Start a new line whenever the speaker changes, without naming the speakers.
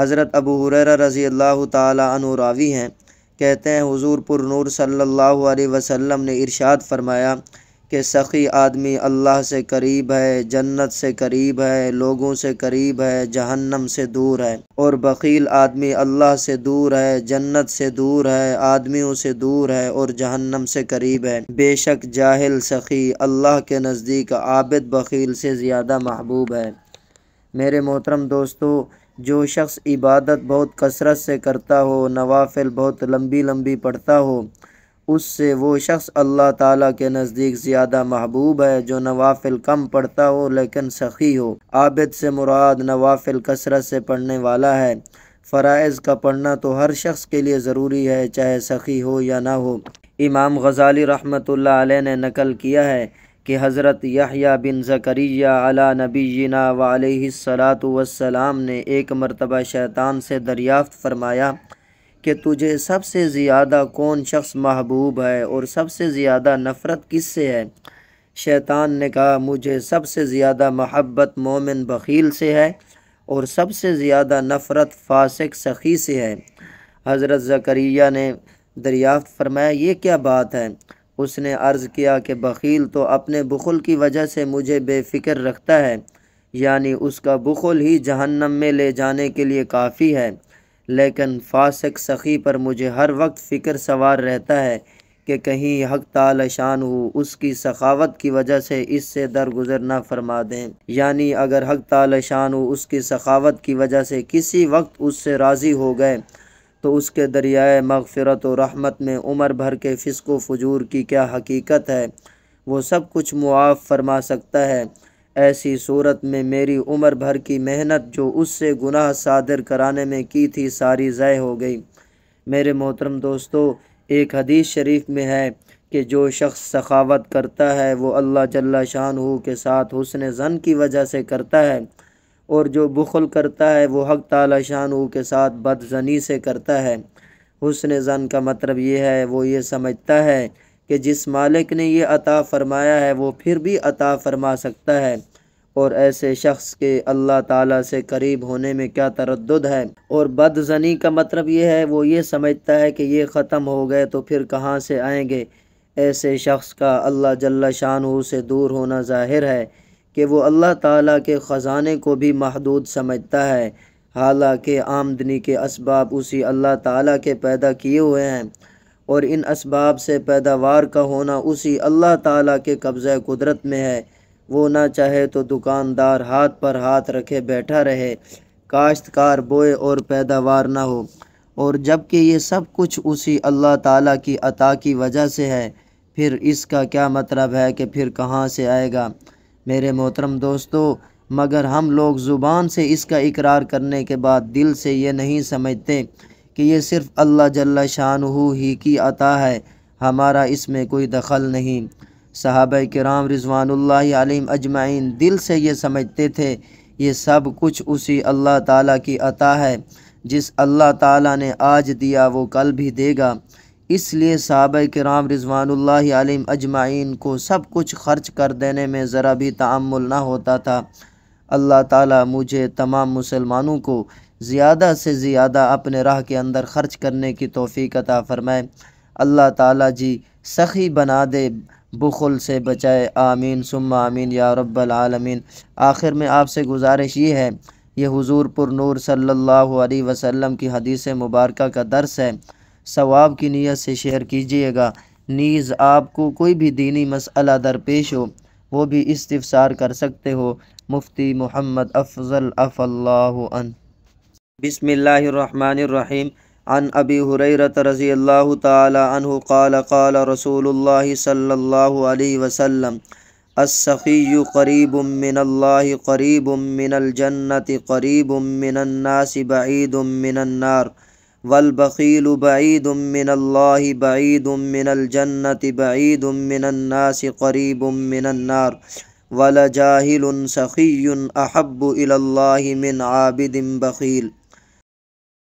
حضرت ابو حریر رضی اللہ تعالی عنہ راوی ہیں کہتے ہیں حضور پر نور صلی اللہ علیہ وسلم نے ارشاد فرمایا کہ سخی آدمی اللہ سے قریب ہے جنت سے قریب ہے لوگوں سے قریب ہے جہنم سے دور ہے اور بخیل آدمی اللہ سے دور ہے جنت سے دور ہے آدمیوں سے دور ہے اور جہنم سے قریب ہے بے شک جاہل سخی اللہ کے نزدیک عابد بخیل سے زیادہ محبوب ہے میرے محترم دوستو جو شخص عبادت بہت کثرت سے کرتا ہو نوافل بہت لمبی لمبی پڑھتا ہو اس سے وہ شخص اللہ تعالیٰ کے نزدیک زیادہ محبوب ہے جو نوافل کم پڑھتا ہو لیکن سخی ہو عابد سے مراد نوافل کثرت سے پڑھنے والا ہے فرائض کا پڑھنا تو ہر شخص کے لیے ضروری ہے چاہے سخی ہو یا نہ ہو امام غزالی رحمت اللہ علیہ نے نقل کیا ہے کہ حضرت یحییٰ بن زکریہ علی نبینا و علیہ السلاۃ وسلام نے ایک مرتبہ شیطان سے دریافت فرمایا کہ تجھے سب سے زیادہ کون شخص محبوب ہے اور سب سے زیادہ نفرت کس سے ہے شیطان نے کہا مجھے سب سے زیادہ محبت مومن بخیل سے ہے اور سب سے زیادہ نفرت فاسق سخی سے ہے حضرت زکریہ نے دریافت فرمایا یہ کیا بات ہے اس نے عرض کیا کہ بخیل تو اپنے بخل کی وجہ سے مجھے بے فکر رکھتا ہے یعنی اس کا بخل ہی جہنم میں لے جانے کے لیے کافی ہے لیکن فاسق سخی پر مجھے ہر وقت فکر سوار رہتا ہے کہ کہیں حق تعالی شان ہو اس کی سخاوت کی وجہ سے اس سے درگزر نہ فرما دیں یعنی اگر حق تال شان ہو اس کی سخاوت کی وجہ سے کسی وقت اس سے راضی ہو گئے تو اس کے دریائے مغفرت و رحمت میں عمر بھر کے فسق و فجور کی کیا حقیقت ہے وہ سب کچھ معاف فرما سکتا ہے ایسی صورت میں میری عمر بھر کی محنت جو اس سے گناہ صادر کرانے میں کی تھی ساری ضائع ہو گئی میرے محترم دوستو ایک حدیث شریف میں ہے کہ جو شخص سخاوت کرتا ہے وہ اللہ جل شان ہو کے ساتھ حسن زن کی وجہ سے کرتا ہے اور جو بخل کرتا ہے وہ حق تعالی شان او کے ساتھ بد زنی سے کرتا ہے حسن زن کا مطلب یہ ہے وہ یہ سمجھتا ہے کہ جس مالک نے یہ عطا فرمایا ہے وہ پھر بھی عطا فرما سکتا ہے اور ایسے شخص کے اللہ تعالیٰ سے قریب ہونے میں کیا تردد ہے اور بد زنی کا مطلب یہ ہے وہ یہ سمجھتا ہے کہ یہ ختم ہو گئے تو پھر کہاں سے آئیں گے ایسے شخص کا اللہ جل شان سے دور ہونا ظاہر ہے کہ وہ اللہ تعالیٰ کے خزانے کو بھی محدود سمجھتا ہے حالانکہ آمدنی کے اسباب اسی اللہ تعالیٰ کے پیدا کیے ہوئے ہیں اور ان اسباب سے پیداوار کا ہونا اسی اللہ تعالیٰ کے قبضہ قدرت میں ہے وہ نہ چاہے تو دکاندار ہاتھ پر ہاتھ رکھے بیٹھا رہے کاشتکار بوئے اور پیداوار نہ ہو اور جب کہ یہ سب کچھ اسی اللہ تعالیٰ کی عطا کی وجہ سے ہے پھر اس کا کیا مطلب ہے کہ پھر کہاں سے آئے گا میرے محترم دوستو مگر ہم لوگ زبان سے اس کا اقرار کرنے کے بعد دل سے یہ نہیں سمجھتے کہ یہ صرف اللہ جل شانح ہی کی عطا ہے ہمارا اس میں کوئی دخل نہیں صحابہ کرام رضوان اللہ علیم اجمعین دل سے یہ سمجھتے تھے یہ سب کچھ اسی اللہ تعالیٰ کی عطا ہے جس اللہ تعالیٰ نے آج دیا وہ کل بھی دے گا اس لیے صحابہ کرام رضوان اللہ علم اجمعین کو سب کچھ خرچ کر دینے میں ذرا بھی تعمل نہ ہوتا تھا اللہ تعالیٰ مجھے تمام مسلمانوں کو زیادہ سے زیادہ اپنے راہ کے اندر خرچ کرنے کی توفیق عطا فرمائے اللہ تعالیٰ جی سخی بنا دے بخل سے بچائے آمین ثم آمین یا رب العالمین آخر میں آپ سے گزارش یہ ہے یہ حضور پر نور صلی اللہ علیہ وسلم کی حدیث مبارکہ کا درس ہے ثواب کی نیت سے شیئر کیجیے گا نیز آپ کو کوئی بھی دینی مسئلہ درپیش ہو وہ بھی استفسار کر سکتے ہو مفتی محمد افضل اف اللہ اللّہ بسم اللہ الرحمن الرحیم عن ابی حریرت رضی اللہ تعالی عنہ قال قال رسول اللہ صلی اللہ علیہ وسلم السخی قریب من اللہ قریب من الجنت قریب من الناس بعید من النار والبخيل بعيد من الله بعيد من الجنة بعيد من الناس قريب من النار ولجاهل سخي أحب إلى الله من عابد بخيل